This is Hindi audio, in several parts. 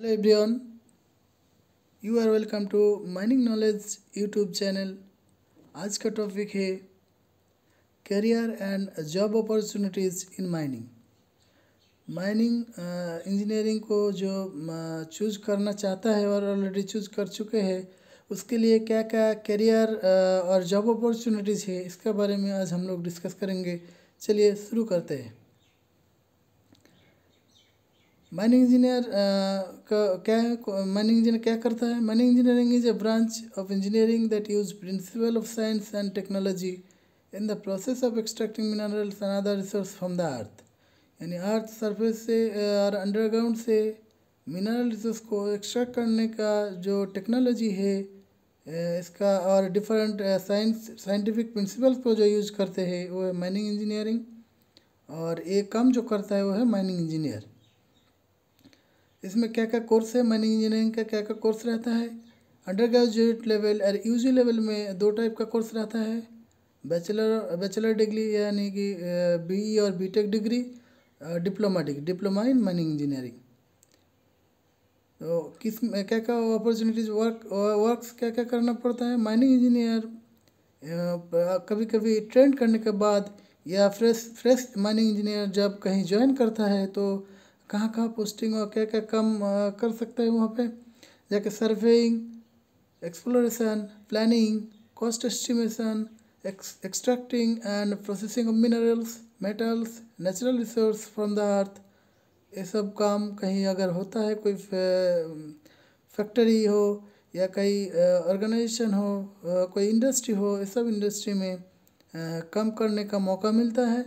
hello everyone you are welcome to mining knowledge YouTube channel आज का टॉपिक है career and job opportunities in mining mining engineering को जो चूज uh, करना चाहता है और ऑलरेडी चूज कर चुके हैं उसके लिए क्या क्या करियर uh, और जॉब अपॉर्चुनिटीज़ है इसके बारे में आज हम लोग डिस्कस करेंगे चलिए शुरू करते हैं माइनिंग इंजीनियर का क्या माइनिंग इंजीनियर क्या करता है mining engineering is a branch of engineering that use principle of science and technology in the process of extracting minerals and other resource from the earth यानी अर्थ सरफेस से और अंडरग्राउंड से मिनरल रिसोर्स को एक्सट्रैक्ट करने का जो टेक्नोलॉजी है इसका और डिफरेंट साइंस साइंटिफिक प्रिंसिपल्स को जो यूज करते हैं वो है माइनिंग इंजीनियरिंग और ये काम जो करता है वो है माइनिंग इंजीनियर इसमें क्या क्या कोर्स है माइनिंग इंजीनियरिंग का क्या क्या कोर्स रहता है अंडर ग्रेजुएट लेवल और जी लेवल में दो टाइप का कोर्स रहता है बैचलर बैचलर डिग्री यानी कि ई e और tech degree diploma degree diploma in mining engineering तो किस में क्या क्या अपॉर्चुनिटीज़ वर्क वर्क्स क्या क्या करना पड़ता है माइनिंग इंजीनियर कभी कभी ट्रेंड करने के बाद या फ्रेश फ्रेश माइनिंग इंजीनियर जब कहीं ज्वाइन करता है तो कहाँ कहाँ पोस्टिंग और क्या क्या काम कर सकते हैं वहाँ पे जैसे surveying exploration planning cost estimation extracting and processing of minerals metals natural resource from the earth ये सब काम कहीं अगर होता है कोई फैक्ट्री हो या कहीं ऑर्गेनाइजेशन हो कोई इंडस्ट्री हो ये सब इंडस्ट्री में काम करने का मौका मिलता है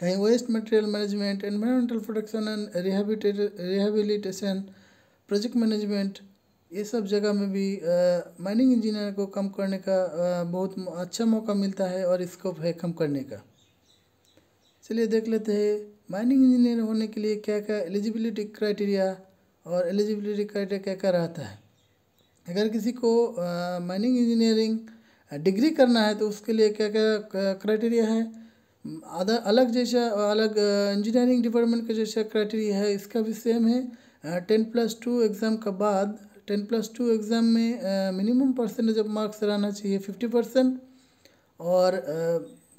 कहीं waste material management environmental protection and rehabilitation project management ये सब जगह में भी माइनिंग इंजीनियर को कम करने का आ, बहुत अच्छा मौका मिलता है और स्कोप है कम करने का चलिए देख लेते हैं माइनिंग इंजीनियर होने के लिए क्या क्या एलिजिबिलिटी क्राइटेरिया और एलिजिबिलिटी क्राइटेरिया क्या क्या रहता है अगर किसी को माइनिंग इंजीनियरिंग डिग्री करना है तो उसके लिए क्या क्या क्राइटेरिया है अदर अलग जैसा अलग इंजीनियरिंग डिपार्टमेंट का जैसा क्राइटेरिया है इसका भी सेम है टेन प्लस टू एग्ज़ाम का बाद टेन प्लस टू एग्ज़ाम में मिनिमम परसेंटेज ऑफ मार्क्स रहना चाहिए फिफ्टी परसेंट और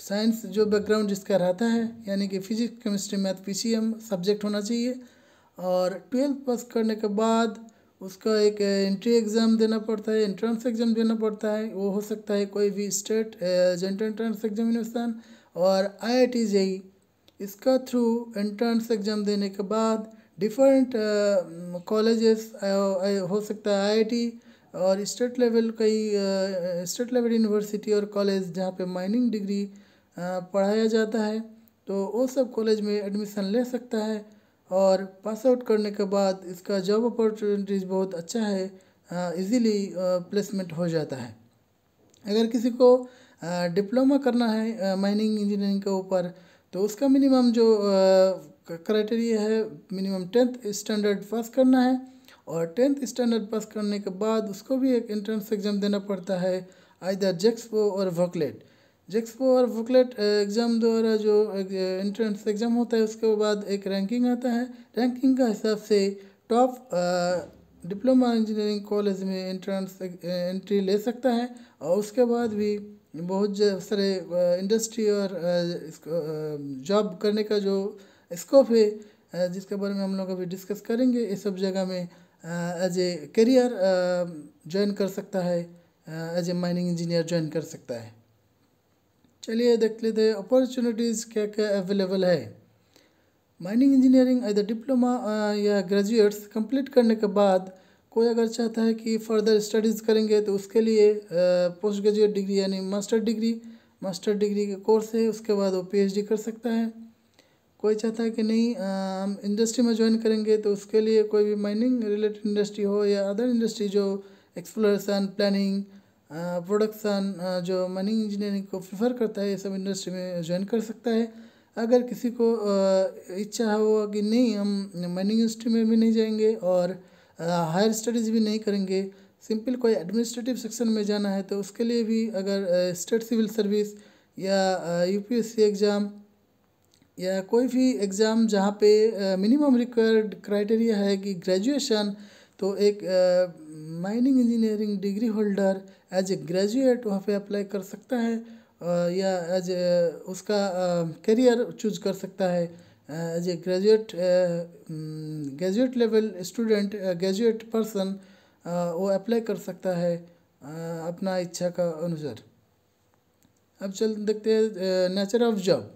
साइंस जो बैकग्राउंड जिसका रहता है यानी कि physics chemistry math P subject होना चाहिए और ट्वेल्थ पास करने के बाद उसका एक एंट्री एग्ज़ाम देना पड़ता है एंट्रेंस एग्ज़ाम देना पड़ता है वो हो सकता है कोई भी स्टेट एंट्रेंस एग्जामिनेशन और आई आई टी इसका थ्रू एंट्रेंस एग्ज़ाम देने के बाद different colleges uh, uh, uh, हो सकता है आईआईटी और स्टेट लेवल कई स्टेट लेवल यूनिवर्सिटी और कॉलेज जहाँ पे माइनिंग डिग्री पढ़ाया जाता है तो वो सब कॉलेज में एडमिशन ले सकता है और पास आउट करने के बाद इसका जॉब अपॉर्चुनिटीज़ बहुत अच्छा है इजीली प्लेसमेंट हो जाता है अगर किसी को डिप्लोमा करना है माइनिंग इंजीनियरिंग के ऊपर तो उसका मिनिमम जो क्राइटेरिया है मिनिमम टेंथ स्टैंडर्ड पास करना है और टेंथ स्टैंडर्ड पास करने के बाद उसको भी एक एंट्रेंस एग्ज़ाम देना पड़ता है आइदर जेक्सपो और वोकलेट जेक्सपो और वोकलेट एग्ज़ाम द्वारा जो एंट्रेंस एग्ज़ाम होता है उसके बाद एक रैंकिंग आता है रैंकिंग का हिसाब से टॉप डिप्लोमा इंजीनियरिंग कॉलेज में एंट्रेंस एंट्री ले सकता है और उसके बाद भी बहुत सारे इंडस्ट्री और जॉब करने का जो स्कोप है जिसके बारे में हम लोग अभी डिस्कस करेंगे ये सब जगह में एज ए करियर ज्वाइन कर सकता है as a mining engineer join कर सकता है चलिए देख लेते हैं अपॉर्चुनिटीज़ क्या क्या अवेलेबल है mining engineering as a diploma या ग्रेजुएट्स कंप्लीट करने के बाद कोई अगर चाहता है कि फर्दर स्टडीज़ करेंगे तो उसके लिए पोस्ट ग्रेजुएट डिग्री यानी मास्टर डिग्री मास्टर डिग्री का कोर्स है उसके बाद वो पीएचडी कर सकता है कोई चाहता है कि नहीं हम इंडस्ट्री में ज्वाइन करेंगे तो उसके लिए कोई भी माइनिंग रिलेटेड इंडस्ट्री हो या अदर इंडस्ट्री जो एक्सप्लोरेशन प्लानिंग प्रोडक्शन जो माइनिंग इंजीनियरिंग को प्रेफर करता है ये सब इंडस्ट्री में ज्वाइन कर सकता है अगर किसी को इच्छा हो कि नहीं हम माइनिंग इंडस्ट्री में भी नहीं जाएंगे और हायर स्टडीज़ भी नहीं करेंगे सिंपल कोई एडमिनिस्ट्रेटिव सेक्शन में जाना है तो उसके लिए भी अगर स्टेट सिविल सर्विस या यूपीएससी एग्ज़ाम या कोई भी एग्ज़ाम जहाँ पे मिनिमम रिक्वायर्ड क्राइटेरिया है कि ग्रेजुएशन तो एक mining engineering degree holder as a graduate वहाँ पे अप्लाई कर सकता है या एज उसका करियर चूज कर सकता है Uh, as a graduate um, graduate level student uh, graduate person वो अप्लाई कर सकता है अपना इच्छा का अनुसार अब चल देखते हैं nature of job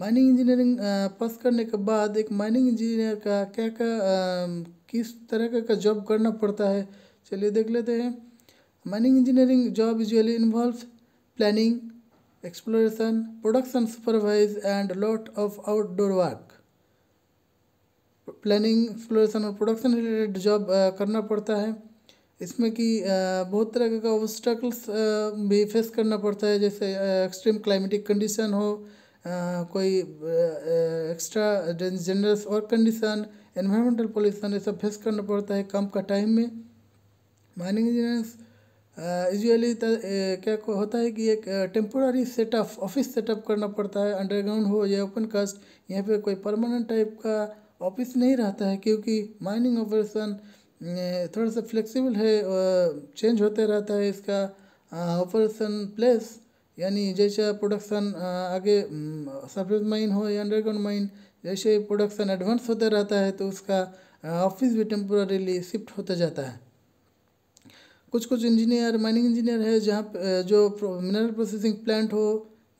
mining engineering pass करने के बाद एक माइनिंग इंजीनियर का क्या का um, किस तरह का, का जॉब करना पड़ता है चलिए देख लेते हैं mining engineering job usually involve planning exploration, production supervise and lot of outdoor work. Planning exploration और प्रोडक्शन रिलेटेड जॉब करना पड़ता है इसमें कि uh, बहुत तरह का ऑब्स्टकल्स uh, भी फेस करना पड़ता है जैसे एक्सट्रीम क्लाइमेटिक कंडीशन हो uh, कोई एक्स्ट्रा जनरस और कंडीशन एनवायरमेंटल पोल्यूशन ये सब फेस करना पड़ता है काम का टाइम में माइनिंग इंजीनियर्स यूजली क्या को होता है कि एक टेम्पोरारी सेटअप ऑफिस सेटअप करना पड़ता है अंडरग्राउंड हो या ओपन कास्ट यहाँ पे कोई परमानेंट टाइप का ऑफिस नहीं रहता है क्योंकि माइनिंग ऑपरेशन थोड़ा सा फ्लेक्सिबल है चेंज होते रहता है इसका ऑपरेशन प्लेस यानी जैसा प्रोडक्शन आगे सरफेस माइन हो या अंडरग्राउंड माइन जैसे प्रोडक्शन एडवांस होता रहता है तो उसका ऑफिस भी टेम्पोरिली शिफ्ट होता जाता है कुछ कुछ इंजीनियर माइनिंग इंजीनियर है जहाँ जो मिनरल प्रोसेसिंग प्लांट हो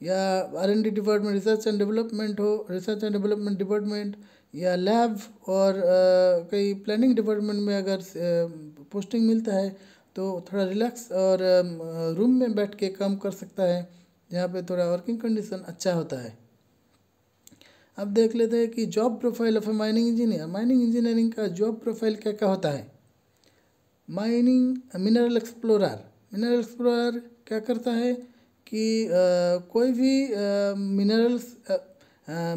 या R N D department research and development हो रिसर्च एंड डेवलपमेंट डिपार्टमेंट या लैब और कई प्लानिंग डिपार्टमेंट में अगर पोस्टिंग मिलता है तो थोड़ा रिलैक्स और रूम में बैठ के काम कर सकता है जहाँ पे थोड़ा वर्किंग कंडीशन अच्छा होता है अब देख लेते हैं कि job profile of a mining engineer mining engineering का जॉब प्रोफाइल क्या क्या होता है mining mineral explorer mineral explorer क्या करता है कि आ, कोई भी मिनरल्स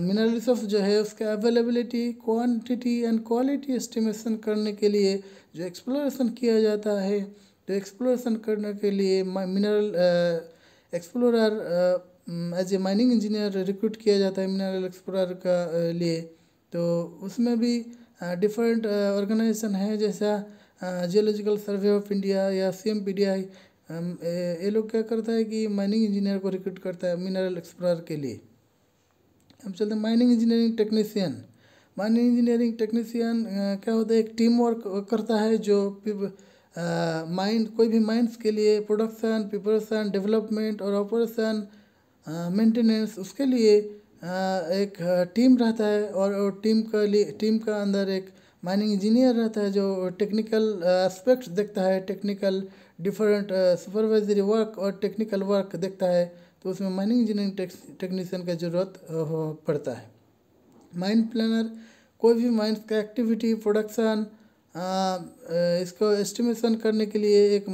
मिनरल्स ऑफ जो है उसका availability quantity and quality estimation करने के लिए जो एक्सप्लोरेशन किया जाता है तो एक्सप्लोरेशन करने के लिए mineral explorer as a mining engineer recruit किया जाता है मिनरल एक्सप्लोरर का लिए तो उसमें भी डिफरेंट ऑर्गेनाइजेशन है जैसा जियोलॉजिकल सर्वे ऑफ इंडिया या C M P D I ये लोग क्या करता है कि माइनिंग इंजीनियर को रिक्रूट करता है मिनरल एक्सप्लोर के लिए हम चलते हैं mining engineering technician mining engineering technician क्या होता है एक टीम वर्क करता है जो माइंड कोई भी माइंड्स के लिए प्रोडक्शन प्रिपरेशन डेवलपमेंट और ऑपरेशन मेंटेनेंस उसके लिए एक टीम रहता है और टीम का लिए टीम का अंदर एक माइनिंग इंजीनियर रहता है जो टेक्निकल एस्पेक्ट्स uh, देखता है टेक्निकल डिफरेंट सुपरवाइजरी वर्क और टेक्निकल वर्क देखता है तो उसमें माइनिंग इंजीनियरिंग टेक्नीशियन का ज़रूरत uh, पड़ता है माइन प्लानर कोई भी माइंस का एक्टिविटी प्रोडक्शन uh, इसको एस्टिमेशन करने के लिए एक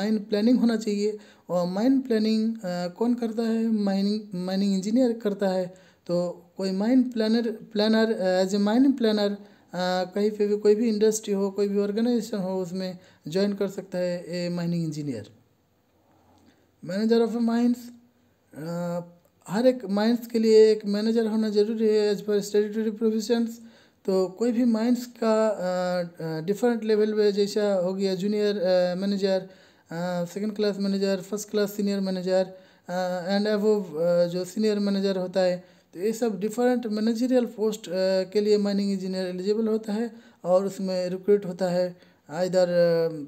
माइन प्लानिंग होना चाहिए और माइन प्लानिंग कौन करता है माइनिंग माइनिंग इंजीनियर करता है तो कोई mine planner planner as a mining planner कहीं पे भी कोई भी इंडस्ट्री हो कोई भी ऑर्गेनाइजेशन हो उसमें ज्वाइन कर सकता है a mining engineer manager of mines हर एक माइंस के लिए एक मैनेजर होना जरूरी है एज पर स्टेटरी प्रोविजंस तो कोई भी माइंस का डिफरेंट लेवल पे जैसा हो गया junior manager second class manager first class senior manager and एवो जो सीनियर मैनेजर होता है तो ये सब डिफरेंट मैनेजरियल पोस्ट के लिए माइनिंग इंजीनियर एलिजिबल होता है और उसमें रिक्रूट होता है इधर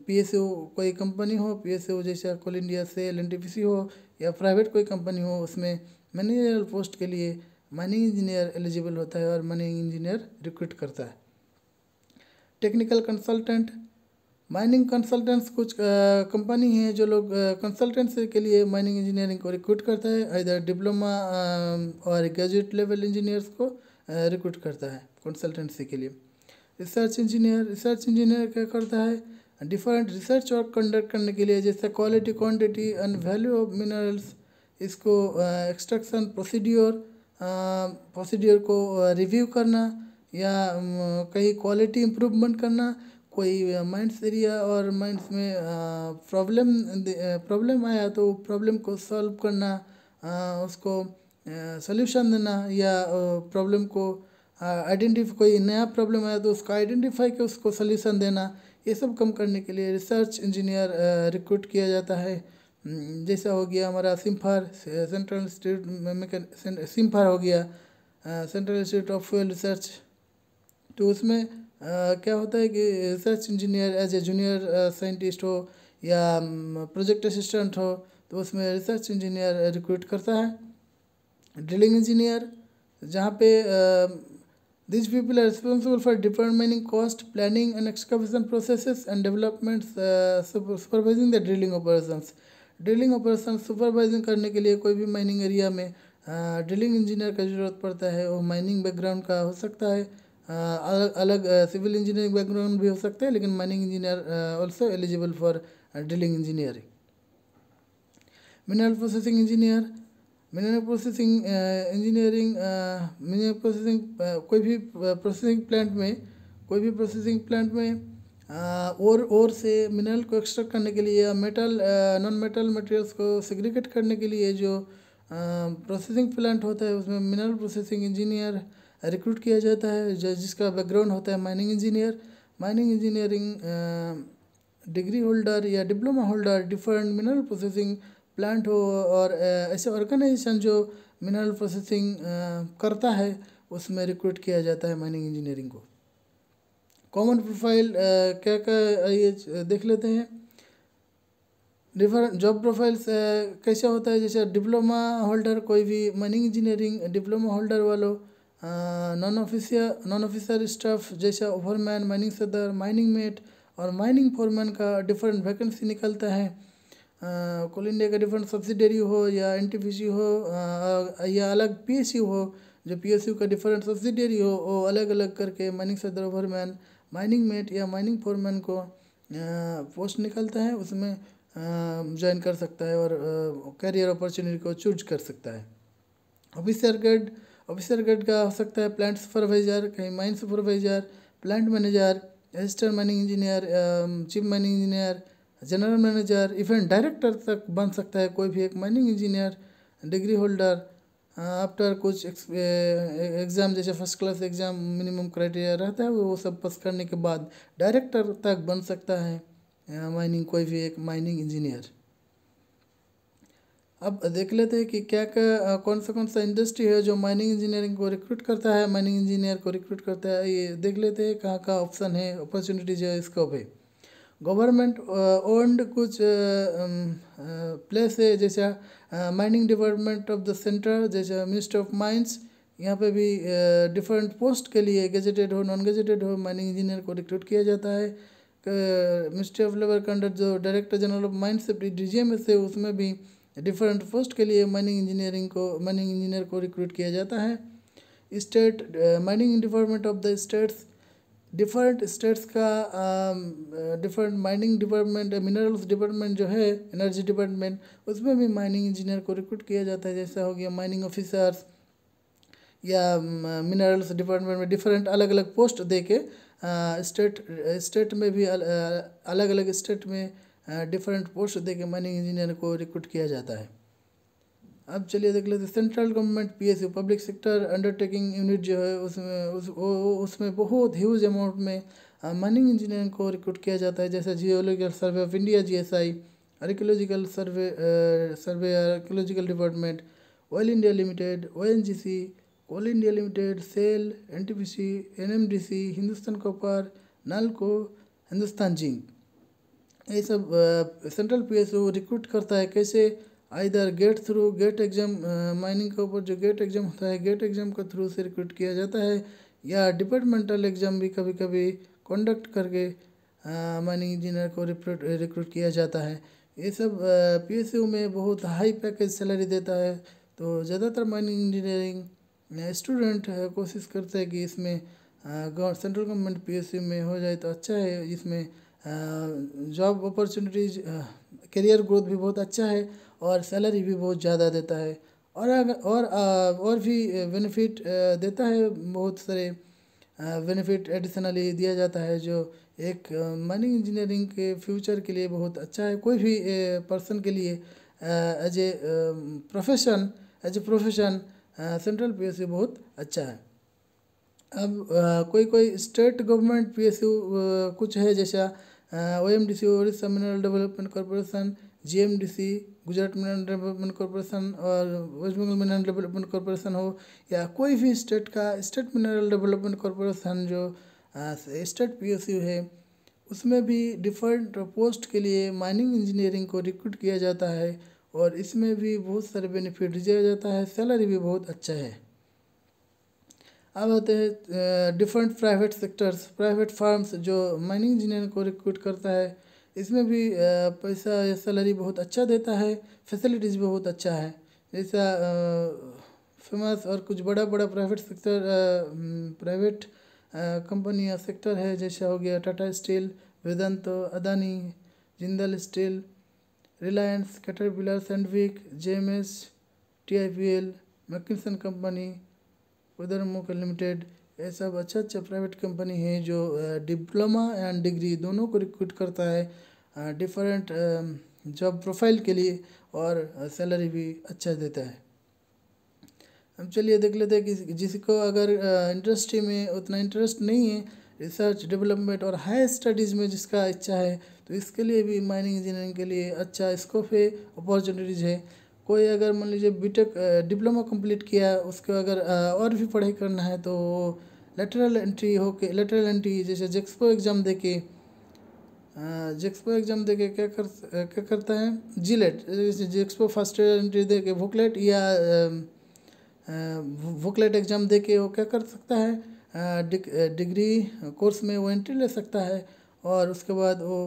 पी एस यू कोई कंपनी हो पी एस यू जैसे coal India L N T P C हो या प्राइवेट कोई कंपनी हो उसमें मैनेजरियल पोस्ट के लिए माइनिंग इंजीनियर एलिजिबल होता है और माइनिंग इंजीनियर रिक्रूट करता है टेक्निकल कंसल्टेंट माइनिंग कंसल्टेंट्स कुछ कंपनी है जो लोग कंसल्टेंट्स के लिए माइनिंग इंजीनियरिंग को रिक्रूट करता है इधर डिप्लोमा और ग्रेजुएट लेवल इंजीनियर्स को रिक्रूट करता है कंसल्टेंसी के लिए रिसर्च इंजीनियर रिसर्च इंजीनियर क्या करता है डिफरेंट रिसर्च और कंडक्ट करने के लिए जैसे quality quantity and value of minerals इसको एक्सट्रक्शन प्रोसीड्योर प्रोसीड्योर को रिव्यू करना या कहीं क्वालिटी इम्प्रूवमेंट करना कोई माइंड्स एरिया और माइंड्स में प्रॉब्लम प्रॉब्लम आया तो प्रॉब्लम को सॉल्व करना उसको सोल्यूशन देना या प्रॉब्लम को आइडेंटिफाई कोई नया प्रॉब्लम आया तो उसको आइडेंटिफाई के उसको सोल्यूशन देना ये सब कम करने के लिए रिसर्च इंजीनियर रिक्रूट किया जाता है जैसा हो गया हमारा सिम्फार सेंट्रल इंस्टीट्यूट सिम्फार हो गया central institute of fuel research तो उसमें क्या होता है कि research engineer as a junior scientist हो या प्रोजेक्ट असिस्टेंट हो तो उसमें रिसर्च इंजीनियर रिक्रूट करता है ड्रिलिंग इंजीनियर जहाँ पे this people are responsible for determining cost planning and excavation processes and development supervising the drilling operations drilling operation supervising करने के लिए कोई भी माइनिंग एरिया में ड्रिलिंग इंजीनियर का ज़रूरत पड़ता है वो माइनिंग बैकग्राउंड का हो सकता है हाँ, अलग अलग सिविल इंजीनियरिंग बैकग्राउंड भी हो सकते हैं लेकिन mining engineer also eligible for drilling engineering mineral processing engineer mineral processing engineering mineral processing कोई भी प्रोसेसिंग प्लांट में कोई भी प्रोसेसिंग प्लांट में और और से मिनरल को एक्सट्रैक्ट करने के लिए या मेटल नॉन मेटल मटेरियल्स को सेग्रीगेट करने के लिए जो प्रोसेसिंग प्लांट होता है उसमें मिनरल प्रोसेसिंग इंजीनियर रिक्रूट किया जाता है जिसका बैकग्राउंड होता है mining engineer mining engineering degree holder या diploma holder different mineral processing plant हो और ऐसे ऑर्गेनाइजेशन जो मिनरल प्रोसेसिंग करता है उसमें रिक्रूट किया जाता है माइनिंग इंजीनियरिंग को कॉमन प्रोफाइल क्या क्या आइए देख लेते हैं डिफरेंट जॉब प्रोफाइल्स कैसे होता है जैसे डिप्लोमा होल्डर कोई भी माइनिंग इंजीनियरिंग डिप्लोमा होल्डर वालों non official non officer staff जैसे ओवरमैन माइनिंग सदर माइनिंग मेट और माइनिंग फोरमैन का डिफरेंट वैकेंसी निकलता है कोल uh, इंडिया का डिफरेंट सब्सिडरी हो या एन हो uh, या अलग पी हो जो पी का डिफरेंट सब्सिडरी हो वो अलग अलग करके माइनिंग सदर ओवरमैन माइनिंग मेट या माइनिंग फोरमैन को पोस्ट uh, निकलता है उसमें ज्वाइन uh, कर सकता है और करियर अपॉर्चुनिटी को चूज कर सकता है ऑफिसर ग्रेड ऑफिसर ग्रेड का हो सकता है प्लांट सुपरवाइजर कहीं mine supervisor plant manager assistant mining engineer chief mining engineer general manager even director तक बन सकता है कोई भी एक mining engineer degree holder after कुछ एग्ज़ाम जैसे first class exam minimum criteria रहता है वो सब पास करने के बाद डायरेक्टर तक बन सकता है माइनिंग uh, कोई भी एक माइनिंग इंजीनियर अब देख लेते हैं कि क्या क्या कौन सा कौन सा इंडस्ट्री है जो माइनिंग इंजीनियरिंग को रिक्रूट करता है माइनिंग इंजीनियर को रिक्रूट करता है ये देख लेते हैं कहाँ कहाँ ऑप्शन है अपॉर्चुनिटीज है इसको भी गवर्नमेंट ओन्ड कुछ प्लेस है जैसा mining department of the centre जैसा मिनिस्टर ऑफ माइंस यहाँ पे भी डिफरेंट पोस्ट के लिए गेजेटेड हो नॉन गेजेटेड हो माइनिंग इंजीनियर को रिक्रूट किया जाता है मिनिस्ट्री ऑफ लेबर के अंडर जो director general of mines D G M S है उसमें भी डिफरेंट पोस्ट के लिए माइनिंग इंजीनियरिंग को माइनिंग इंजीनियर को रिक्रूट किया जाता है state mining department of the states different states का different mining department minerals department जो है एनर्जी डिपार्टमेंट उसमें भी माइनिंग इंजीनियर को रिक्रूट किया जाता है जैसा हो गया माइनिंग ऑफिसर्स या मिनरल्स um, डिपार्टमेंट में डिफरेंट अलग अलग पोस्ट दे के स्टेट स्टेट में भी अलग अलग स्टेट में डिफरेंट पोस्ट दे के माइनिंग इंजीनियर को रिक्रूट किया जाता है अब चलिए देख लेते central government P public sector undertaking unit जो है उसमें उस उसमें बहुत ह्यूज अमाउंट में माइनिंग इंजीनियर को रिक्रूट किया जाता है जैसे geological survey of India I archaeological survey survey archaeological department oil India limited O N G C all India limited SAIL N T P C N M D C Hindustan copper NALCO Hindustan zinc ये सब सेंट्रल पी वो रिक्रूट करता है कैसे इधर GATE through GATE exam mining के ऊपर जो गेट एग्ज़ाम होता है गेट एग्ज़ाम के थ्रू से रिक्रूट किया जाता है या डिपार्टमेंटल एग्ज़ाम भी कभी कभी कंडक्ट करके माइनिंग इंजीनियर को रिक्रूट किया जाता है ये सब पी में बहुत हाई पैकेज सैलरी देता है तो ज़्यादातर माइनिंग इंजीनियरिंग स्टूडेंट कोशिश करते हैं कि इसमें सेंट्रल गवर्नमेंट पी में हो जाए तो अच्छा है इसमें जॉब अपॉर्चुनिटीज करियर ग्रोथ भी बहुत अच्छा है और सैलरी भी बहुत ज़्यादा देता है और अगर और uh, और भी बेनिफिट uh, uh, देता है बहुत सारे बेनिफिट एडिशनली दिया जाता है जो एक माइनिंग इंजीनियरिंग के फ्यूचर के लिए बहुत अच्छा है कोई भी पर्सन के लिए as a profession as a profession central PSU बहुत अच्छा है अब कोई कोई स्टेट गवर्नमेंट पीएसयू कुछ है जैसा O M D C Odisha mineral development corporation G M D C Gujarat mineral development corporation और West Bengal mineral development corporation हो या कोई भी स्टेट का स्टेट मिनरल डेवलपमेंट कॉरपोरेशन जो स्टेट पी एस यू है उसमें भी डिफरेंट पोस्ट के लिए माइनिंग इंजीनियरिंग को रिक्रूट किया जाता है और इसमें भी बहुत सारे बेनिफिट दिया जाता है सैलरी भी बहुत अच्छा है अब होते हैं different private sectors private firms जो माइनिंग इंजीनियर को रिक्रूट करता है इसमें भी पैसा या सैलरी बहुत अच्छा देता है फैसिलिटीज़ भी बहुत अच्छा है जैसा फेमस और कुछ बड़ा बड़ा प्राइवेट सेक्टर प्राइवेट कंपनी या सेक्टर है जैसा हो गया Tata Steel Vedanta Adani Jindal Steel Reliance Caterpillar Sandvik J M S T I P L मैकिनसन कंपनी मोक लिमिटेड ये सब अच्छा अच्छा प्राइवेट कंपनी है जो डिप्लोमा एंड डिग्री दोनों को रिक्रूट करता है डिफरेंट जॉब प्रोफाइल के लिए और सैलरी भी अच्छा देता है हम चलिए देख लेते हैं कि जिसको अगर इंडस्ट्री में उतना इंटरेस्ट नहीं है रिसर्च डेवलपमेंट और हायर स्टडीज़ में जिसका इच्छा है तो इसके लिए भी माइनिंग इंजीनियरिंग के लिए अच्छा स्कोप है अपॉर्चुनिटीज़ है कोई अगर मान लीजिए बी टेक डिप्लोमा कंप्लीट किया है उसको अगर और भी पढ़ाई करना है तो लेटरल एंट्री हो के लेटरल एंट्री जैसे जेक्सपो एग्ज़ाम दे के जेक्सपो एग्ज़ाम दे के क्या कर क्या करता है जिलेट e जैसे जेक्सपो फर्स्ट एंट्री दे के वोकलेट या वोकलेट एग्ज़ाम दे के वो क्या कर सकता है डिग्री कोर्स में वो एंट्री ले सकता है और उसके बाद वो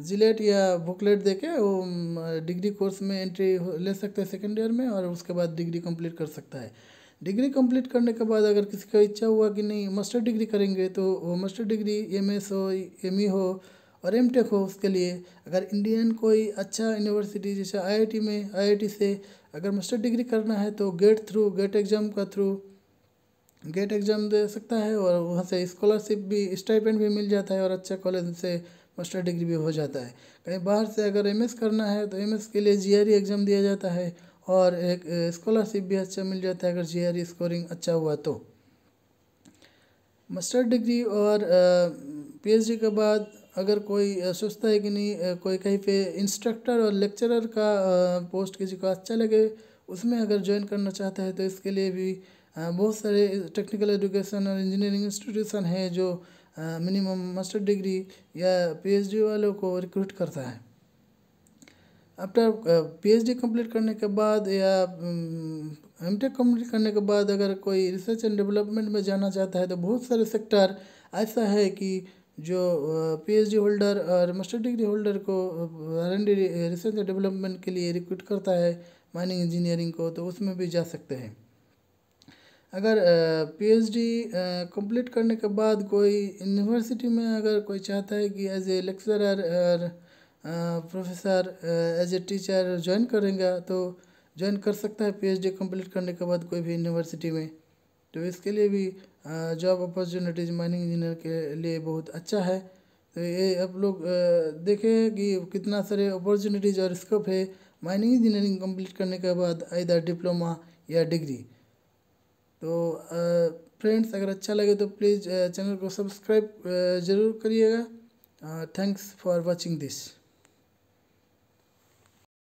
जिलेट e या बुकलेट दे के वो डिग्री कोर्स में एंट्री ले सकता है सेकेंड ईयर में और उसके बाद डिग्री कंप्लीट कर सकता है डिग्री कंप्लीट करने के बाद अगर किसी का इच्छा हुआ कि नहीं मास्टर डिग्री करेंगे तो वो मास्टर डिग्री एम एस हो एम ई e हो और एम टेक हो उसके लिए अगर इंडियन कोई अच्छा यूनिवर्सिटी जैसे आई आई टी में आई आई टी से अगर मास्टर डिग्री करना है तो गेट थ्रू गेट एग्ज़ाम का थ्रू गेट एग्ज़ाम दे सकता है और वहाँ से स्कॉलरशिप भी स्टाइपेंड भी मिल जाता है और अच्छा कॉलेज से मास्टर डिग्री भी हो जाता है कहीं बाहर से अगर एम करना है तो एम के लिए जी एग्ज़ाम e दिया जाता है और एक स्कॉलरशिप भी अच्छा मिल जाता है अगर जी स्कोरिंग e अच्छा हुआ तो मास्टर डिग्री और पीएचडी के बाद अगर कोई सोचता है कि नहीं कोई कहीं पे इंस्ट्रक्टर और लेक्चरर का पोस्ट किसी को अच्छा लगे उसमें अगर ज्वाइन करना चाहता है तो इसके लिए भी बहुत सारे टेक्निकल एजुकेशन और इंजीनियरिंग इंस्टीट्यूशन है जो मिनिमम मास्टर डिग्री या पीएचडी वालों को रिक्रूट करता है आफ्टर uh, पीएचडी कंप्लीट करने के बाद या एम टेक कंप्लीट करने के बाद अगर कोई रिसर्च एंड डेवलपमेंट में जाना चाहता है तो बहुत सारे सेक्टर ऐसा है कि जो uh, पीएचडी होल्डर और मास्टर डिग्री होल्डर को रिसर्च एंड डेवलपमेंट के लिए रिक्रूट करता है माइनिंग इंजीनियरिंग को तो उसमें भी जा सकते हैं अगर पीएचडी कंप्लीट करने के बाद कोई यूनिवर्सिटी में अगर कोई चाहता है कि एज ए लेक्चरर और professor as a teacher join करेंगे तो ज्वाइन कर सकता है पीएचडी कंप्लीट करने के बाद कोई भी यूनिवर्सिटी में तो इसके लिए भी जॉब अपॉर्चुनिटीज माइनिंग इंजीनियर के लिए बहुत अच्छा है तो ये आप लोग देखें कि कितना सारे अपॉर्चुनिटीज़ और स्कोप है माइनिंग इंजीनियरिंग कंप्लीट करने के बाद आइर डिप्लोमा या डिग्री तो फ्रेंड्स अगर अच्छा लगे तो प्लीज़ चैनल को सब्सक्राइब ज़रूर करिएगा थैंक्स फॉर वॉचिंग दिस